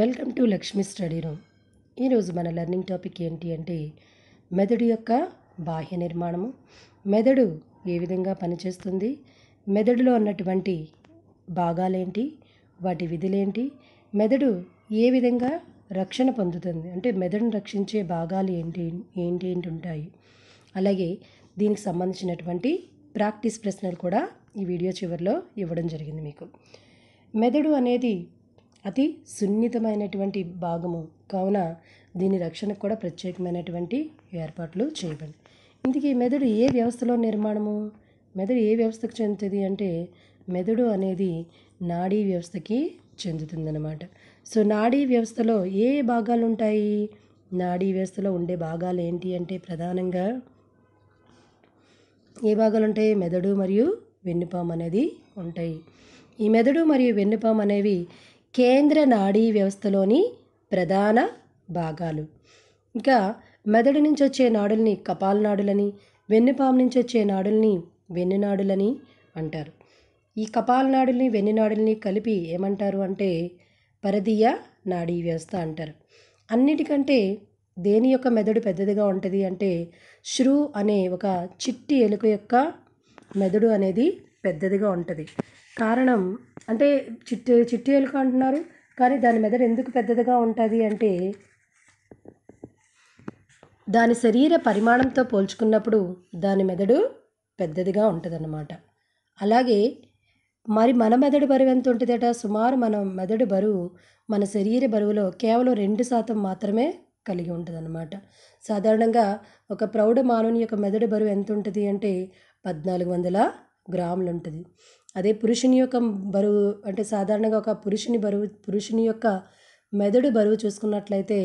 welcome to Lakshmi study room ఈరోజు మన learning topic ఏంటి అంటే మెదడు యొక్క బాహ్య నిర్మాణము మెదడు ఏ విధంగా పనిచేస్తుంది మెదడులో ఉన్నటువంటి భాగాలేంటి వాటి విధులేంటి మెదడు ఏ విధంగా రక్షణ పొందుతుంది అంటే మెదడును రక్షించే భాగాలు ఏంటి ఏంటి ఏంటి ఉంటాయి అలాగే దీనికి సంబంధించినటువంటి ప్రాక్టీస్ ప్రశ్నలు కూడా ఈ వీడియో చివరిలో ఇవ్వడం జరిగింది మీకు మెదడు అనేది అతి సున్నితమైనటువంటి భాగము కావున దీని రక్షణకు కూడా ప్రత్యేకమైనటువంటి ఏర్పాట్లు చేయబడి ఇందుకే మెదడు ఏ వ్యవస్థలో నిర్మాణము మెదడు ఏ వ్యవస్థకు చెందుతుంది అంటే మెదడు అనేది నాడీ వ్యవస్థకి చెందుతుందనమాట సో నాడీ వ్యవస్థలో ఏ భాగాలు ఉంటాయి నాడీ వ్యవస్థలో ఉండే భాగాలు ఏంటి అంటే ప్రధానంగా ఏ భాగాలు ఉంటాయి మెదడు మరియు వెన్నుపాము అనేది ఉంటాయి ఈ మెదడు మరియు వెన్నుపాము అనేవి కేంద్ర నాడీ వ్యవస్థలోని ప్రధాన భాగాలు ఇంకా మెదడు నుంచి వచ్చే నాడుల్ని కపాలనాడులని వెన్నుపాము నుంచి వచ్చే నాడుల్ని వెన్నునాడులని అంటారు ఈ కపాలనాడుల్ని వెన్నునాడుల్ని కలిపి ఏమంటారు అంటే పరదీయ నాడీ వ్యవస్థ అంటారు అన్నిటికంటే దేని యొక్క మెదడు పెద్దదిగా ఉంటుంది అంటే శ్రూ అనే ఒక చిట్టి ఎలుక యొక్క మెదడు అనేది పెద్దదిగా ఉంటుంది కారణం అంటే చిట్టి చిట్టి ఎలుక అంటున్నారు కానీ దాని మెదడు ఎందుకు పెద్దదిగా ఉంటుంది అంటే దాని శరీర పరిమాణంతో పోల్చుకున్నప్పుడు దాని మెదడు పెద్దదిగా ఉంటుందన్నమాట అలాగే మరి మన మెదడు బరువు ఎంత ఉంటుందట సుమారు మన మెదడు బరువు మన శరీర బరువులో కేవలం రెండు శాతం మాత్రమే కలిగి ఉంటుందన్నమాట సాధారణంగా ఒక ప్రౌఢ మానవుని యొక్క మెదడు బరువు ఎంత ఉంటుంది అంటే పద్నాలుగు వందల గ్రాములు ఉంటుంది అదే పురుషుని యొక్క బరువు అంటే సాధారణంగా ఒక పురుషుని బరువు పురుషుని యొక్క మెదడు బరువు చూసుకున్నట్లయితే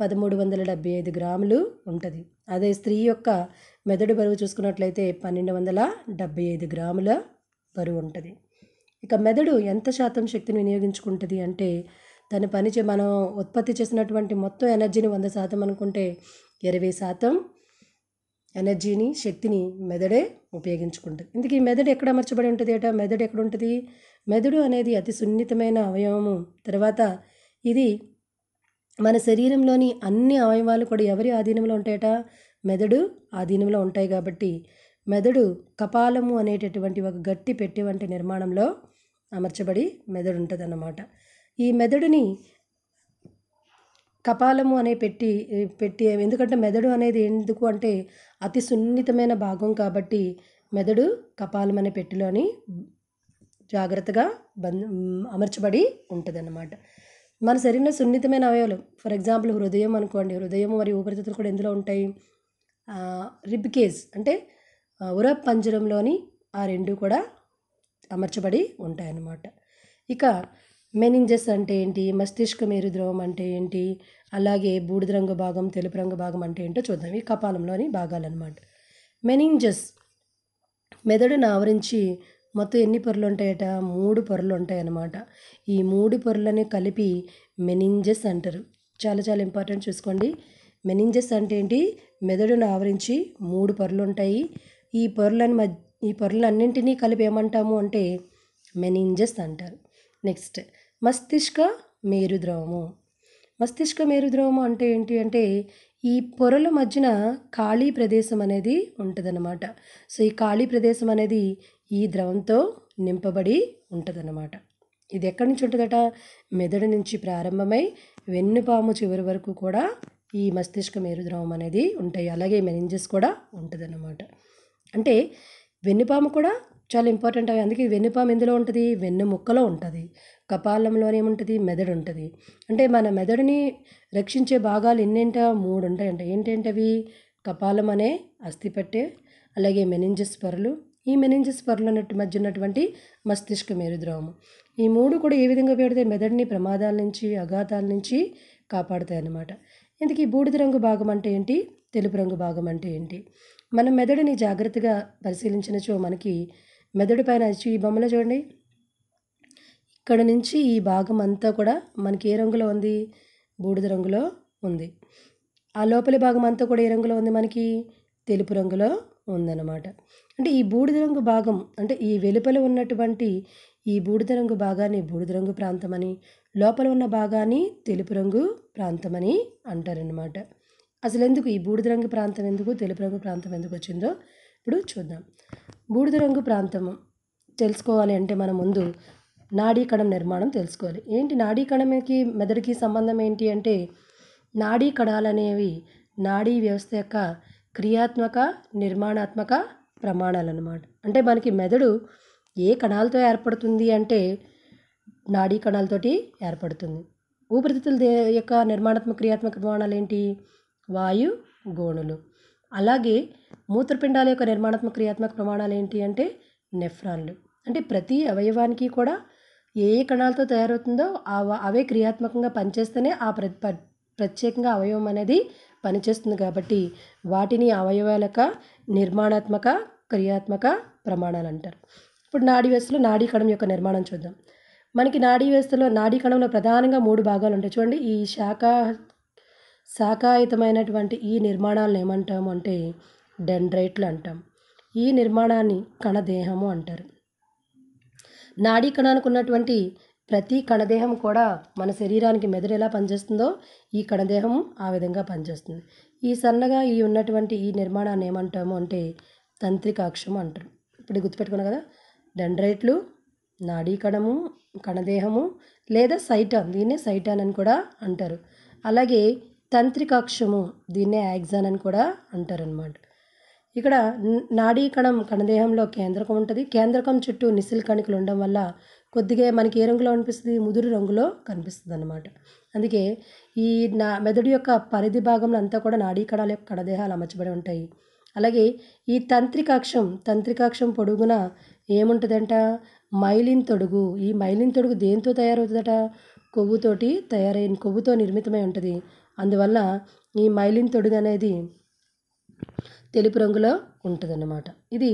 పదమూడు వందల డెబ్బై ఐదు గ్రాములు ఉంటుంది అదే స్త్రీ యొక్క మెదడు బరువు చూసుకున్నట్లయితే పన్నెండు వందల డెబ్బై ఐదు గ్రాముల బరువు ఉంటుంది ఇక మెదడు ఎంత శాతం శక్తిని వినియోగించుకుంటుంది అంటే తన పని మనం ఉత్పత్తి చేసినటువంటి మొత్తం ఎనర్జీని వంద శాతం అనుకుంటే ఇరవై శాతం ఎనర్జీని శక్తిని మెదడే ఉపయోగించుకుంటుంది ఇందుకు ఈ మెదడు ఎక్కడ అమర్చబడి ఉంటుంది ఏటా మెదడు ఎక్కడ ఉంటుంది మెదడు అనేది అతి సున్నితమైన అవయవము తర్వాత ఇది మన శరీరంలోని అన్ని అవయవాలు కూడా ఎవరి ఆధీనంలో ఉంటాయట మెదడు ఆధీనంలో ఉంటాయి కాబట్టి మెదడు కపాలము అనేటటువంటి ఒక గట్టి పెట్టి వంటి నిర్మాణంలో అమర్చబడి మెదడు అన్నమాట ఈ మెదడుని కపాలము అనే పెట్టి పెట్టి ఎందుకంటే మెదడు అనేది ఎందుకు అంటే అతి సున్నితమైన భాగం కాబట్టి మెదడు కపాలం అనే పెట్టిలోని జాగ్రత్తగా బంద్ అమర్చబడి ఉంటుందన్నమాట మన శరీరంలో సున్నితమైన అవయవాలు ఫర్ ఎగ్జాంపుల్ హృదయం అనుకోండి హృదయం మరియు ఊపిరితిత్తులు కూడా ఎందులో ఉంటాయి రిబ్ కేజ్ అంటే ఉర పంజరంలోని ఆ రెండు కూడా అమర్చబడి ఉంటాయన్నమాట ఇక మెనింజస్ అంటే ఏంటి మస్తిష్క మేరుద్రవం అంటే ఏంటి అలాగే బూడిద రంగు భాగం తెలుపు రంగు భాగం అంటే ఏంటో చూద్దాం ఈ కపాలంలోని భాగాలన్నమాట మెనింజస్ మెదడును ఆవరించి మొత్తం ఎన్ని పొరలు ఉంటాయట మూడు పొరలు ఉంటాయన్నమాట ఈ మూడు పొరలని కలిపి మెనింజస్ అంటారు చాలా చాలా ఇంపార్టెంట్ చూసుకోండి మెనింజస్ అంటే ఏంటి మెదడును ఆవరించి మూడు పొరలు ఉంటాయి ఈ పొరలను మధ్య ఈ పొరలన్నింటినీ కలిపి ఏమంటాము అంటే మెనింజస్ అంటారు నెక్స్ట్ మస్తిష్క మేరుద్రవము మస్తిష్క మేరుద్రవము అంటే ఏంటి అంటే ఈ పొరల మధ్యన ఖాళీ ప్రదేశం అనేది ఉంటుందన్నమాట సో ఈ ఖాళీ ప్రదేశం అనేది ఈ ద్రవంతో నింపబడి ఉంటుందన్నమాట ఇది ఎక్కడి నుంచి ఉంటుందట మెదడు నుంచి ప్రారంభమై వెన్నుపాము చివరి వరకు కూడా ఈ మస్తిష్క మేరుద్రవం అనేది ఉంటాయి అలాగే మెనింజెస్ కూడా ఉంటుందన్నమాట అంటే వెన్నుపాము కూడా చాలా ఇంపార్టెంట్ అవి అందుకే వెన్నుపాము ఎందులో ఉంటుంది వెన్ను ముక్కలో ఉంటుంది కపాలంలోనే ఉంటుంది మెదడు ఉంటుంది అంటే మన మెదడుని రక్షించే భాగాలు ఎన్నింట మూడు ఉంటాయంట ఏంటంటవి కపాలం అనే అస్థిపట్టే అలాగే మెనింజస్ పొరలు ఈ మెనింజస్ పొరల మధ్య ఉన్నటువంటి మస్తిష్క మేరుద్రవము ఈ మూడు కూడా ఏ విధంగా పెడితే మెదడుని ప్రమాదాల నుంచి అఘాతాల నుంచి కాపాడుతాయి అన్నమాట ఇందుకు ఈ బూడిద రంగు భాగం అంటే ఏంటి తెలుపు రంగు భాగం అంటే ఏంటి మన మెదడుని జాగ్రత్తగా పరిశీలించినచో మనకి మెదడు పైన ఈ బొమ్మలో చూడండి ఇక్కడ నుంచి ఈ భాగం అంతా కూడా మనకి ఏ రంగులో ఉంది బూడిద రంగులో ఉంది ఆ లోపలి భాగం అంతా కూడా ఏ రంగులో ఉంది మనకి తెలుపు రంగులో ఉందన్నమాట అంటే ఈ బూడిద రంగు భాగం అంటే ఈ వెలుపల ఉన్నటువంటి ఈ బూడిద రంగు భాగాన్ని బూడిద రంగు అని లోపల ఉన్న భాగాన్ని తెలుపు రంగు ప్రాంతం అని అంటారనమాట అసలు ఎందుకు ఈ బూడిద రంగు ప్రాంతం ఎందుకు తెలుపు రంగు ప్రాంతం ఎందుకు వచ్చిందో ఇప్పుడు చూద్దాం బూడిద రంగు ప్రాంతము తెలుసుకోవాలి అంటే మన ముందు నాడీకణం నిర్మాణం తెలుసుకోవాలి ఏంటి నాడీకణంకి మెదడుకి సంబంధం ఏంటి అంటే నాడీ కణాలు అనేవి నాడీ వ్యవస్థ యొక్క క్రియాత్మక నిర్మాణాత్మక ప్రమాణాలు అన్నమాట అంటే మనకి మెదడు ఏ కణాలతో ఏర్పడుతుంది అంటే నాడీ కణాలతోటి ఏర్పడుతుంది ఊపిరితిత్తుల యొక్క నిర్మాణాత్మక క్రియాత్మక ప్రమాణాలు ఏంటి వాయు గోణులు అలాగే మూత్రపిండాల యొక్క నిర్మాణాత్మక క్రియాత్మక ప్రమాణాలు ఏంటి అంటే నెఫ్రాన్లు అంటే ప్రతి అవయవానికి కూడా ఏ ఏ కణాలతో తయారవుతుందో అవే క్రియాత్మకంగా పనిచేస్తేనే ఆ ప్ర ప్రత్యేకంగా అవయవం అనేది పనిచేస్తుంది కాబట్టి వాటిని అవయవాల యొక్క నిర్మాణాత్మక క్రియాత్మక ప్రమాణాలు అంటారు ఇప్పుడు నాడీ వ్యవస్థలో నాడీ కణం యొక్క నిర్మాణం చూద్దాం మనకి నాడీ వ్యవస్థలో నాడీ కణంలో ప్రధానంగా మూడు భాగాలు ఉంటాయి చూడండి ఈ శాఖ శాఖాయుతమైనటువంటి ఈ నిర్మాణాలను ఏమంటాము అంటే డెండ్రైట్లు అంటాం ఈ నిర్మాణాన్ని కణదేహము అంటారు నాడీ కణానికి ఉన్నటువంటి ప్రతి కణదేహం కూడా మన శరీరానికి మెదడు ఎలా పనిచేస్తుందో ఈ కణదేహం ఆ విధంగా పనిచేస్తుంది ఈ సన్నగా ఈ ఉన్నటువంటి ఈ నిర్మాణాన్ని ఏమంటాము అంటే తంత్రికాక్షం అంటారు ఇప్పుడు గుర్తుపెట్టుకున్నాం కదా డెండ్రైట్లు నాడీ కణము కణదేహము లేదా సైటాన్ దీన్నే సైటాన్ అని కూడా అంటారు అలాగే తంత్రికాక్షము దీన్నే యాగ్జాన్ అని కూడా అంటారనమాట ఇక్కడ నాడీ కణం కణదేహంలో కేంద్రకం ఉంటుంది కేంద్రకం చుట్టూ నిసిల్ కణికలు ఉండడం వల్ల కొద్దిగా మనకి ఏ రంగులో అనిపిస్తుంది ముదురు రంగులో కనిపిస్తుంది అనమాట అందుకే ఈ నా మెదడు యొక్క పరిధి భాగంలో అంతా కూడా నాడీ కణాల యొక్క కణదేహాలు అమర్చబడి ఉంటాయి అలాగే ఈ తంత్రికాక్షం తంత్రికాక్షం పొడుగున ఏముంటుందంట మైలిన్ తొడుగు ఈ మైలిన్ తొడుగు దేంతో తయారవుతుందట కొవ్వుతోటి తయారైన కొవ్వుతో నిర్మితమై ఉంటుంది అందువల్ల ఈ మైలిన్ తొడుగు అనేది తెలుపు రంగులో ఉంటుందన్నమాట ఇది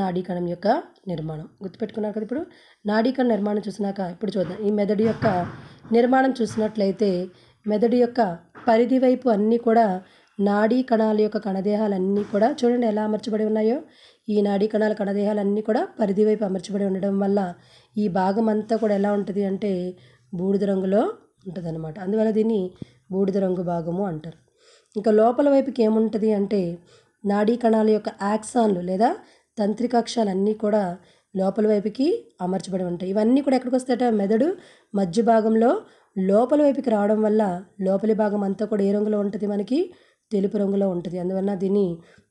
నాడీకణం యొక్క నిర్మాణం గుర్తుపెట్టుకున్నారు కదా ఇప్పుడు నాడీకణ నిర్మాణం చూసినాక ఇప్పుడు చూద్దాం ఈ మెదడు యొక్క నిర్మాణం చూసినట్లయితే మెదడు యొక్క పరిధి వైపు అన్నీ కూడా నాడీ కణాల యొక్క కణదేహాలన్నీ కూడా చూడండి ఎలా అమర్చబడి ఉన్నాయో ఈ నాడీ కణాల కణదేహాలన్నీ కూడా పరిధి వైపు అమర్చబడి ఉండడం వల్ల ఈ భాగం అంతా కూడా ఎలా ఉంటుంది అంటే బూడిద రంగులో ఉంటుంది అందువల్ల దీన్ని బూడిద రంగు భాగము అంటారు ఇంకా లోపల వైపుకి ఏముంటుంది అంటే నాడీ కణాల యొక్క యాక్సాన్లు లేదా తంత్రికాక్షాలు అన్నీ కూడా లోపల వైపుకి అమర్చబడి ఉంటాయి ఇవన్నీ కూడా ఎక్కడికి వస్తాయట మెదడు మధ్య భాగంలో లోపల వైపుకి రావడం వల్ల లోపలి భాగం అంతా కూడా ఏ రంగులో ఉంటుంది మనకి తెలుపు రంగులో ఉంటుంది అందువలన దీన్ని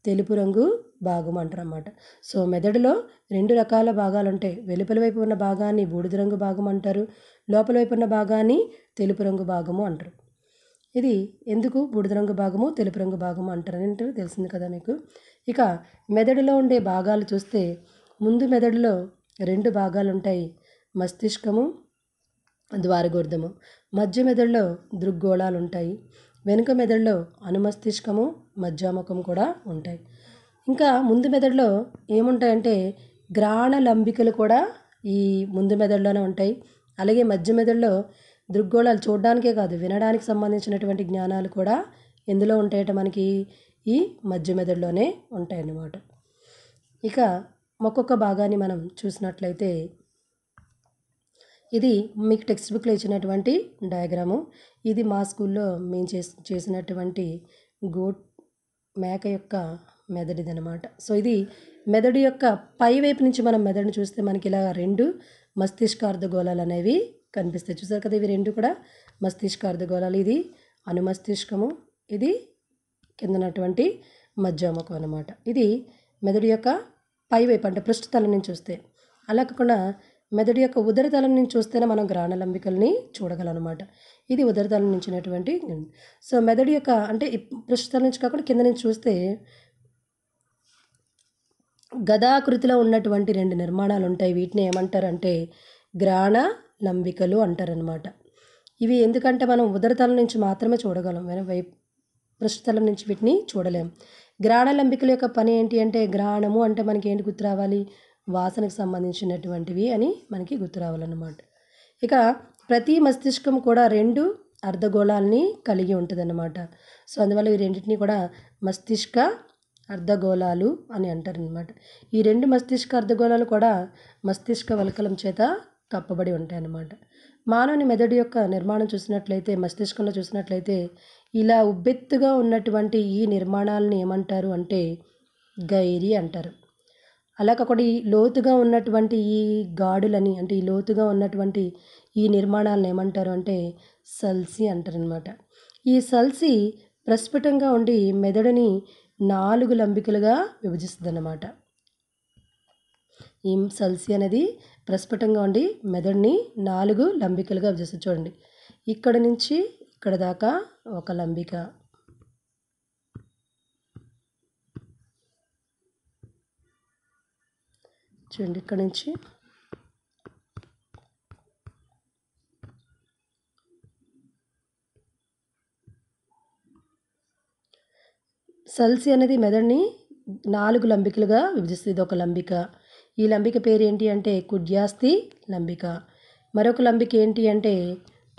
తెలుపు రంగు భాగం అంటారు అన్నమాట సో మెదడులో రెండు రకాల భాగాలు ఉంటాయి వెలుపల వైపు ఉన్న భాగాన్ని బూడిద రంగు భాగం అంటారు లోపల వైపు ఉన్న భాగాన్ని తెలుపు రంగు భాగము అంటారు ఇది ఎందుకు బూడిద రంగు భాగము తెలుపు రంగు భాగము అంటారని తెలిసింది కదా మీకు ఇక మెదడులో ఉండే భాగాలు చూస్తే ముందు మెదడులో రెండు భాగాలు ఉంటాయి మస్తిష్కము ద్వారగోర్ధము మధ్య మెదడులో దృగ్గోళాలు ఉంటాయి వెనుక మెదడులో అనుమస్తిష్కము మధ్యాముఖం కూడా ఉంటాయి ఇంకా ముందు మెదడులో ఏముంటాయంటే గ్రాణ లంబికలు కూడా ఈ ముందు మెదడులోనే ఉంటాయి అలాగే మధ్య మెదడులో దృగ్గోళాలు చూడడానికే కాదు వినడానికి సంబంధించినటువంటి జ్ఞానాలు కూడా ఎందులో ఉంటాయట మనకి ఈ మధ్య మెదడులోనే ఉంటాయన్నమాట ఇక ఒక్కొక్క భాగాన్ని మనం చూసినట్లయితే ఇది మీకు టెక్స్ట్ బుక్లో ఇచ్చినటువంటి డయాగ్రాము ఇది మా స్కూల్లో మేము చేసినటువంటి గోట్ మేక యొక్క మెదడిదనమాట సో ఇది మెదడు యొక్క పై వైపు నుంచి మనం మెదడుని చూస్తే మనకి ఇలా రెండు మస్తిష్కార్ధగోళాలు అనేవి కనిపిస్తాయి చూసారు కదా ఇవి రెండు కూడా మస్తిష్కార్ధగోళాలు ఇది అనుమస్తిష్కము ఇది కిందనటువంటి మధ్యామకం అనమాట ఇది మెదడు యొక్క పైవైపు అంటే పృష్ఠతలం నుంచి చూస్తే అలా కాకుండా మెదడు యొక్క ఉదరతలం నుంచి చూస్తేనే మనం గ్రాణలంబికల్ని చూడగలనమాట ఇది ఉదరతలం నుంచినటువంటి సో మెదడు యొక్క అంటే పృష్ఠతలం నుంచి కాకుండా కింద నుంచి చూస్తే గదాకృతిలో ఉన్నటువంటి రెండు నిర్మాణాలు ఉంటాయి వీటిని ఏమంటారంటే గ్రాణ లంబికలు అంటారనమాట ఇవి ఎందుకంటే మనం ఉదరతలం నుంచి మాత్రమే చూడగలం వై పృష్ఠతలం నుంచి వీటిని చూడలేం గ్రాణ లంబికల యొక్క పని ఏంటి అంటే గ్రాణము అంటే మనకి ఏంటి గుర్తు రావాలి వాసనకు సంబంధించినటువంటివి అని మనకి గుర్తు రావాలన్నమాట ఇక ప్రతి మస్తిష్కం కూడా రెండు అర్ధగోళాలని కలిగి ఉంటుందన్నమాట సో అందువల్ల ఈ రెండింటినీ కూడా మస్తిష్క అర్ధగోళాలు అని అంటారనమాట ఈ రెండు మస్తిష్క అర్ధగోళాలు కూడా మస్తిష్క వలకలం చేత కప్పబడి ఉంటాయన్నమాట మానవుని మెదడు యొక్క నిర్మాణం చూసినట్లయితే మస్తిష్కంలో చూసినట్లయితే ఇలా ఉబ్బెత్తుగా ఉన్నటువంటి ఈ నిర్మాణాలను ఏమంటారు అంటే గైరీ అంటారు అలా కాకుండా ఈ లోతుగా ఉన్నటువంటి ఈ గాడులని అంటే ఈ లోతుగా ఉన్నటువంటి ఈ నిర్మాణాలను ఏమంటారు అంటే సల్సి అంటారనమాట ఈ సల్సి ప్రస్ఫుటంగా ఉండి మెదడుని నాలుగు లంబికలుగా విభజిస్తుంది అన్నమాట ఈ సల్సి అనేది ప్రస్ఫుటంగా ఉండి మెదడుని నాలుగు లంబికలుగా విభజిస్తుంది చూడండి ఇక్కడ నుంచి ఇక్కడ దాకా ఒక లంబిక చూడండి ఇక్కడ నుంచి సల్సి అనేది మెదడుని నాలుగు లంబికలుగా విభజిస్తుంది ఇది ఒక లంబిక ఈ లంబిక పేరు ఏంటి అంటే కుడ్యాస్తి లంబిక మరొక లంబిక ఏంటి అంటే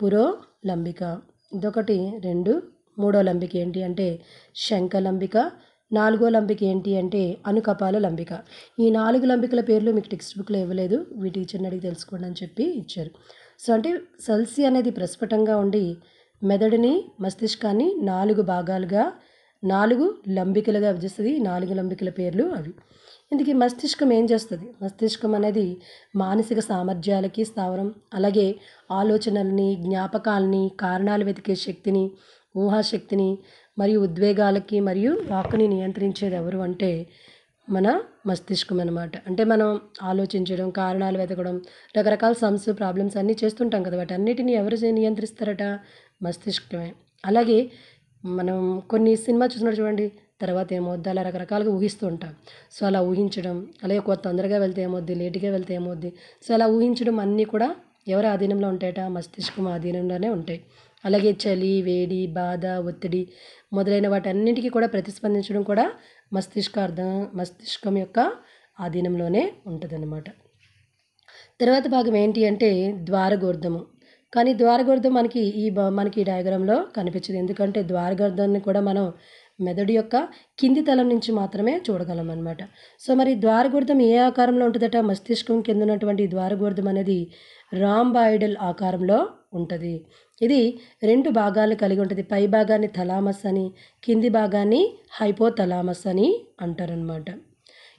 పురో లంబిక ఇదొకటి రెండు మూడో లంబిక ఏంటి అంటే శంఖ లంబిక నాలుగో లంబిక ఏంటి అంటే అనుకపాల లంబిక ఈ నాలుగు లంబికల పేర్లు మీకు టెక్స్ట్ బుక్లో ఇవ్వలేదు వీటికి చిన్నడికి తెలుసుకోండి అని చెప్పి ఇచ్చారు సో అంటే సల్సి అనేది ప్రస్ఫుటంగా ఉండి మెదడుని మస్తిష్కాన్ని నాలుగు భాగాలుగా నాలుగు లంబికలుగా విభజిస్తుంది నాలుగు లంబికల పేర్లు అవి ఇందుకే మస్తిష్కం ఏం చేస్తుంది మస్తిష్కం అనేది మానసిక సామర్థ్యాలకి స్థావరం అలాగే ఆలోచనల్ని జ్ఞాపకాలని కారణాలు వెతికే శక్తిని ఊహాశక్తిని మరియు ఉద్వేగాలకి మరియు వాకుని నియంత్రించేది ఎవరు అంటే మన మస్తిష్కం అనమాట అంటే మనం ఆలోచించడం కారణాలు వెతకడం రకరకాల సమ్స్ ప్రాబ్లమ్స్ అన్నీ చేస్తుంటాం కదా వాటి అన్నిటిని ఎవరు నియంత్రిస్తారట మస్తిష్కమే అలాగే మనం కొన్ని సినిమా చూసినట్టు చూడండి తర్వాత ఏమవుద్ది అలా రకరకాలుగా ఊహిస్తూ ఉంటాం సో అలా ఊహించడం అలాగే కొత్త తొందరగా వెళ్తే ఏమవుద్ది లేటుగా వెళ్తే ఏమవుద్ది సో అలా ఊహించడం అన్నీ కూడా ఎవరి ఆధీనంలో ఉంటాయట మస్తిష్కం ఆధీనంలోనే ఉంటాయి అలాగే చలి వేడి బాధ ఒత్తిడి మొదలైన అన్నింటికీ కూడా ప్రతిస్పందించడం కూడా మస్తిష్క అర్థం మస్తిష్కం యొక్క ఆధీనంలోనే ఉంటుందన్నమాట తర్వాత భాగం ఏంటి అంటే ద్వారగోర్ధము కానీ ద్వారగర్ధం మనకి ఈ మనకి ఈ డయాగ్రామ్లో కనిపించదు ఎందుకంటే ద్వారగర్ధాన్ని కూడా మనం మెదడు యొక్క కింది తలం నుంచి మాత్రమే చూడగలం అనమాట సో మరి ద్వారగూర్ధం ఏ ఆకారంలో ఉంటుందట మస్తిష్కం కింద ఉన్నటువంటి ద్వారగూర్ధం అనేది రాంబాయిడల్ ఆకారంలో ఉంటుంది ఇది రెండు భాగాలు కలిగి ఉంటుంది పై భాగాన్ని థలామస్ అని కింది భాగాన్ని హైపోథలామస్ అని అంటారనమాట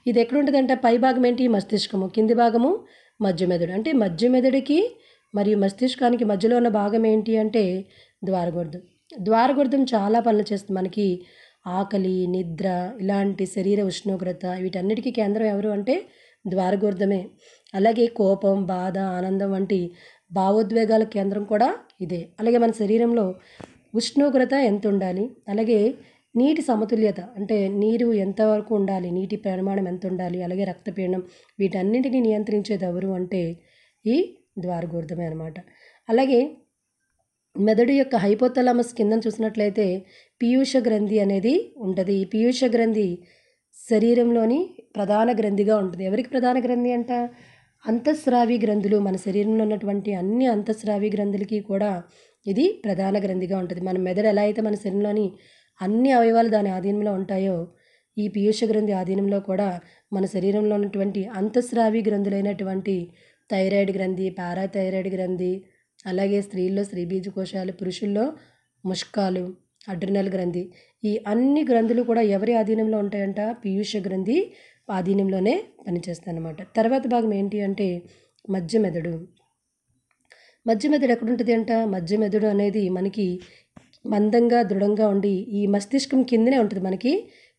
ఇది ఎక్కడుంటుందంటే పై భాగం ఏంటి మస్తిష్కము కింది భాగము మధ్య మెదడు అంటే మధ్య మెదడుకి మరియు మస్తిష్కానికి మధ్యలో ఉన్న భాగం ఏంటి అంటే ద్వారగొర్ధం ద్వారగొర్ధం చాలా పనులు చేస్తుంది మనకి ఆకలి నిద్ర ఇలాంటి శరీర ఉష్ణోగ్రత వీటన్నిటికీ కేంద్రం ఎవరు అంటే ద్వారగొర్ధమే అలాగే కోపం బాధ ఆనందం వంటి భావోద్వేగాల కేంద్రం కూడా ఇదే అలాగే మన శరీరంలో ఉష్ణోగ్రత ఎంత ఉండాలి అలాగే నీటి సమతుల్యత అంటే నీరు ఎంతవరకు ఉండాలి నీటి పరిమాణం ఎంత ఉండాలి అలాగే రక్తపీడనం వీటన్నిటిని నియంత్రించేది ఎవరు అంటే ఈ ద్వారగూర్ధమే అనమాట అలాగే మెదడు యొక్క హైపోతలామస్ కింద చూసినట్లయితే పీయూష గ్రంథి అనేది ఉంటుంది ఈ పీయూష గ్రంథి శరీరంలోని ప్రధాన గ్రంథిగా ఉంటుంది ఎవరికి ప్రధాన గ్రంథి అంట అంతఃస్రావి గ్రంథులు మన శరీరంలో ఉన్నటువంటి అన్ని అంతఃస్రావి గ్రంథులకి కూడా ఇది ప్రధాన గ్రంథిగా ఉంటుంది మన మెదడు ఎలా అయితే మన శరీరంలోని అన్ని అవయవాలు దాని ఆధీనంలో ఉంటాయో ఈ పీయూష గ్రంథి ఆధీనంలో కూడా మన శరీరంలో ఉన్నటువంటి అంతఃస్రావి గ్రంథులైనటువంటి థైరాయిడ్ గ్రంథి పారాథైరాయిడ్ గ్రంథి అలాగే స్త్రీల్లో స్త్రీబీజ కోశాలు పురుషుల్లో ముష్కాలు అడ్రినల్ గ్రంథి ఈ అన్ని గ్రంథులు కూడా ఎవరి ఆధీనంలో ఉంటాయంట పీయూష గ్రంథి ఆధీనంలోనే పనిచేస్తాయన్నమాట తర్వాత భాగం ఏంటి అంటే మధ్య మెదడు మధ్య మెదడు ఎక్కడుంటుంది అంట మధ్య మెదడు అనేది మనకి మందంగా దృఢంగా ఉండి ఈ మస్తిష్కం కిందనే ఉంటుంది మనకి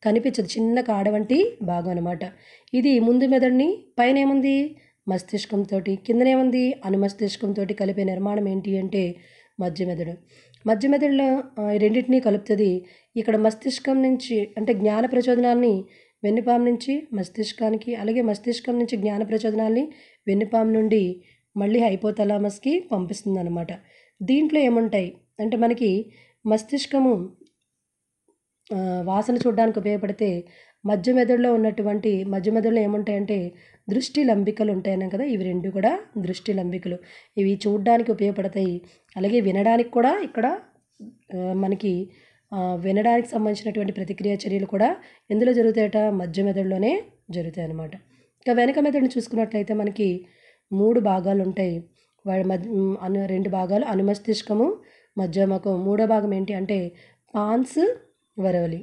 కనిపించదు చిన్న కాడ వంటి భాగం అనమాట ఇది ముందు మెదడుని పైన ఏముంది మస్తిష్కంతో ఉంది అనుమస్తిష్కంతో కలిపే నిర్మాణం ఏంటి అంటే మధ్యమెదడు మధ్యమెదడులో రెండింటినీ కలుపుతుంది ఇక్కడ మస్తిష్కం నుంచి అంటే జ్ఞాన ప్రచోదనాన్ని వెన్నుపాము నుంచి మస్తిష్కానికి అలాగే మస్తిష్కం నుంచి జ్ఞాన ప్రచోదనాన్ని వెన్నుపాము నుండి మళ్ళీ హైపోతలామస్కి పంపిస్తుంది అనమాట దీంట్లో ఏముంటాయి అంటే మనకి మస్తిష్కము వాసన చూడడానికి ఉపయోగపడితే మధ్య మెదడులో ఉన్నటువంటి మధ్య మెదడులో ఏముంటాయంటే దృష్టి లంబికలు ఉంటాయన్నాం కదా ఇవి రెండు కూడా దృష్టి లంబికలు ఇవి చూడడానికి ఉపయోగపడతాయి అలాగే వినడానికి కూడా ఇక్కడ మనకి వినడానికి సంబంధించినటువంటి ప్రతిక్రియ చర్యలు కూడా ఎందులో జరుగుతాయట మధ్య మెదడులోనే జరుగుతాయి అన్నమాట ఇంకా వెనక మెదడుని చూసుకున్నట్లయితే మనకి మూడు భాగాలు ఉంటాయి వాడి మధ్య రెండు భాగాలు అనుమస్తిష్కము మధ్యమకం మూడో భాగం ఏంటి అంటే pons varolii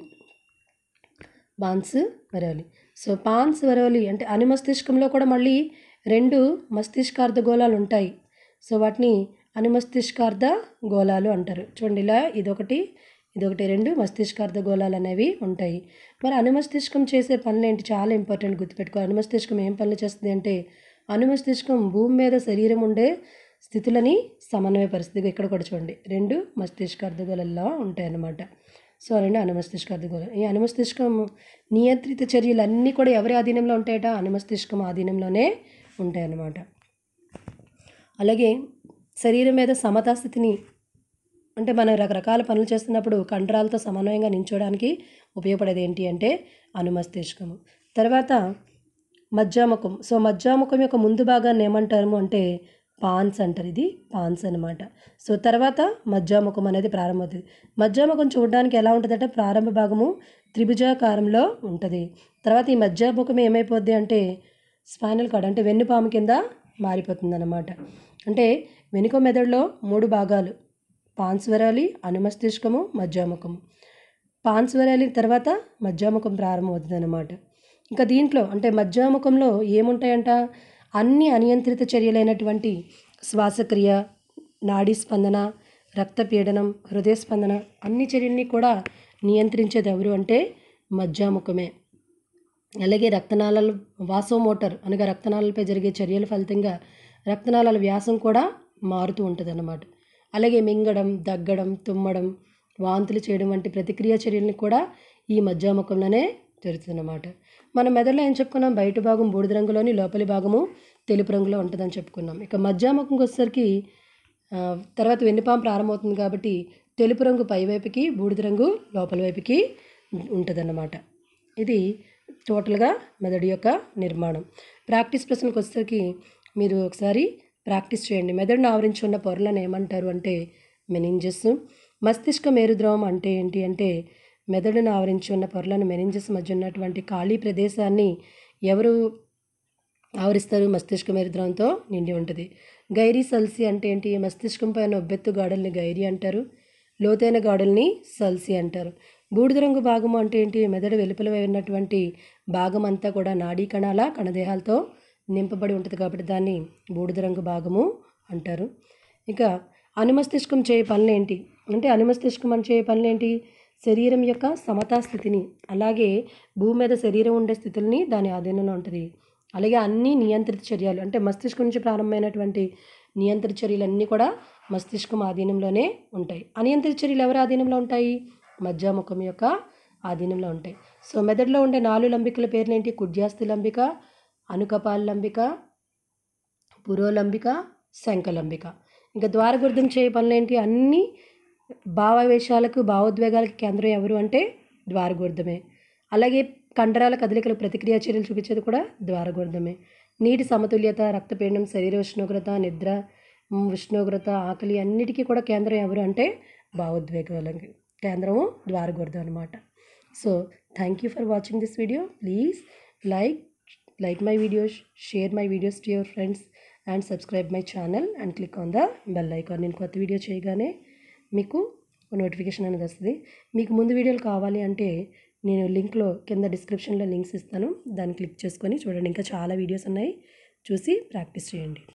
pons varolii so pons varolii అంటే అనుమస్తిష్కంలో కూడా మళ్ళీ రెండు మస్తిష్కార్ధ గోళాలు ఉంటాయి సో వాటిని అనుమస్తిష్కార్ధ గోళాలు అంటారు చూడండి ఇలా ఇదొకటి ఇదొకటి రెండు మస్తిష్కార్ధ గోళాలు అనేవి ఉంటాయి మరి అనుమస్తిష్కం చేసే పనులు ఏంటి చాలా ఇంపార్టెంట్ గుర్తుపెట్టుకో అనుమస్తిష్కం ఏం పనులు చేస్తుంది అంటే అనుమస్తిష్కం భూమి మీద శరీరం ఉండే స్థితులని సమన్వయపరుస్తుంది ఇక్కడ కూడా చూడండి రెండు మస్తిష్కార్ధ గోళాల్లో ఉంటాయన్నమాట సౌరణ అనుమస్తిష్క అధిగోళం ఈ అనుమస్తిష్కం నియంత్రిత చర్యలు అన్నీ కూడా ఎవరి ఆధీనంలో ఉంటాయట అనుమస్తిష్కం ఆధీనంలోనే ఉంటాయన్నమాట అలాగే శరీరం మీద సమతాస్థితిని స్థితిని అంటే మనం రకరకాల పనులు చేస్తున్నప్పుడు కండరాలతో సమన్వయంగా నించోడానికి ఉపయోగపడేది ఏంటి అంటే అనుమస్తిష్కము తర్వాత మజ్జాముఖం సో మజ్జాముఖం యొక్క ముందు భాగాన్ని ఏమంటారు అంటే పాన్స్ అంటారు ఇది పాన్స్ అనమాట సో తర్వాత మధ్యాముఖం అనేది ప్రారంభమవుతుంది మధ్యాముఖం చూడడానికి ఎలా ఉంటుందంటే ప్రారంభ భాగము త్రిభుజాకారంలో ఉంటుంది తర్వాత ఈ మధ్యాముఖం ఏమైపోద్ది అంటే స్పైనల్ కార్డ్ అంటే వెన్నుపాము కింద మారిపోతుంది అనమాట అంటే వెనుక మెదడులో మూడు భాగాలు పాన్స్వరాలి అనుమస్తిష్కము పాన్స్ పాన్స్వరాలి తర్వాత మజ్జాముఖం ప్రారంభమవుతుంది అనమాట ఇంకా దీంట్లో అంటే మధ్యాముఖంలో ఏముంటాయంట అన్ని అనియంత్రిత చర్యలైనటువంటి శ్వాసక్రియ నాడీ స్పందన రక్తపీడనం హృదయ స్పందన అన్ని చర్యల్ని కూడా నియంత్రించేది ఎవరు అంటే మజ్జాముఖమే అలాగే రక్తనాళాలు వాసోమోటర్ అనగా రక్తనాళాలపై జరిగే చర్యల ఫలితంగా రక్తనాళాల వ్యాసం కూడా మారుతూ ఉంటుంది అన్నమాట అలాగే మింగడం దగ్గడం తుమ్మడం వాంతులు చేయడం వంటి ప్రతిక్రియ చర్యలను కూడా ఈ జరుగుతుంది జరుగుతుందన్నమాట మన మెదడులో ఏం చెప్పుకున్నాం బయట భాగం బూడిద రంగులోని లోపలి భాగము తెలుపు రంగులో ఉంటుందని చెప్పుకున్నాం ఇక మధ్యాముఖంకి వచ్చేసరికి తర్వాత వెన్నుపాము ప్రారంభమవుతుంది కాబట్టి తెలుపు రంగు పైవైపుకి బూడిద రంగు లోపల వైపుకి ఉంటుందన్నమాట ఇది టోటల్గా మెదడు యొక్క నిర్మాణం ప్రాక్టీస్ ప్రశ్నకు వచ్చేసరికి మీరు ఒకసారి ప్రాక్టీస్ చేయండి మెదడును ఆవరించి ఉన్న పొరలను ఏమంటారు అంటే మెనింజెస్ మస్తిష్క మేరుద్రవం అంటే ఏంటి అంటే మెదడును ఆవరించి ఉన్న పొరలను మెనింజస్ మధ్య ఉన్నటువంటి ఖాళీ ప్రదేశాన్ని ఎవరు ఆవరిస్తారు మస్తిష్క మరిద్రంతో నిండి ఉంటుంది గైరీ సల్సి అంటే ఏంటి మస్తిష్కంపై పైన ఉబ్బెత్తు గాడల్ని గైరి అంటారు లోతైన గాడల్ని సల్సి అంటారు బూడిద రంగు భాగము అంటే ఏంటి మెదడు వెలుపల ఉన్నటువంటి భాగం అంతా కూడా నాడీ కణాల కణదేహాలతో నింపబడి ఉంటుంది కాబట్టి దాన్ని బూడిద రంగు భాగము అంటారు ఇక అనుమస్తిష్కం చేయ పనులేంటి అంటే అనుమస్తిష్కం అని చేయ పనులేంటి శరీరం యొక్క సమతా స్థితిని అలాగే భూమి మీద శరీరం ఉండే స్థితుల్ని దాని ఆధీనంలో ఉంటుంది అలాగే అన్ని నియంత్రిత చర్యలు అంటే మస్తిష్కం నుంచి ప్రారంభమైనటువంటి నియంత్రిత చర్యలు అన్నీ కూడా మస్తిష్కం ఆధీనంలోనే ఉంటాయి అనియంత్రిత చర్యలు ఎవరి ఆధీనంలో ఉంటాయి మధ్యాముఖం యొక్క ఆధీనంలో ఉంటాయి సో మెదడులో ఉండే నాలుగు లంబికల పేర్లేంటి కుడ్యాస్తి లంబిక అనుకపాల లంబిక పురోలంబిక శంఖలంబిక ఇంకా ద్వారగుర్ధం చేయ పనులేంటి అన్ని భావావేశాలకు భావోద్వేగాలకు కేంద్రం ఎవరు అంటే ద్వారగుర్ధమే అలాగే కండరాల కదలికలు ప్రతిక్రియ చర్యలు చూపించేది కూడా ద్వారగోర్ధమే నీటి సమతుల్యత రక్తపీండం శరీర ఉష్ణోగ్రత నిద్ర ఉష్ణోగ్రత ఆకలి అన్నిటికీ కూడా కేంద్రం ఎవరు అంటే భావోద్వేగ కేంద్రము ద్వారగోర్ధం అనమాట so thank you for watching this video please like like my videos share my videos to your friends and subscribe my channel and click on the bell icon నేను కొత్త వీడియో చేయగానే మీకు నోటిఫికేషన్ అనేది వస్తుంది మీకు ముందు వీడియోలు కావాలి అంటే నేను లింక్లో కింద డిస్క్రిప్షన్లో లింక్స్ ఇస్తాను దాన్ని క్లిక్ చేసుకొని చూడండి ఇంకా చాలా వీడియోస్ ఉన్నాయి చూసి ప్రాక్టీస్ చేయండి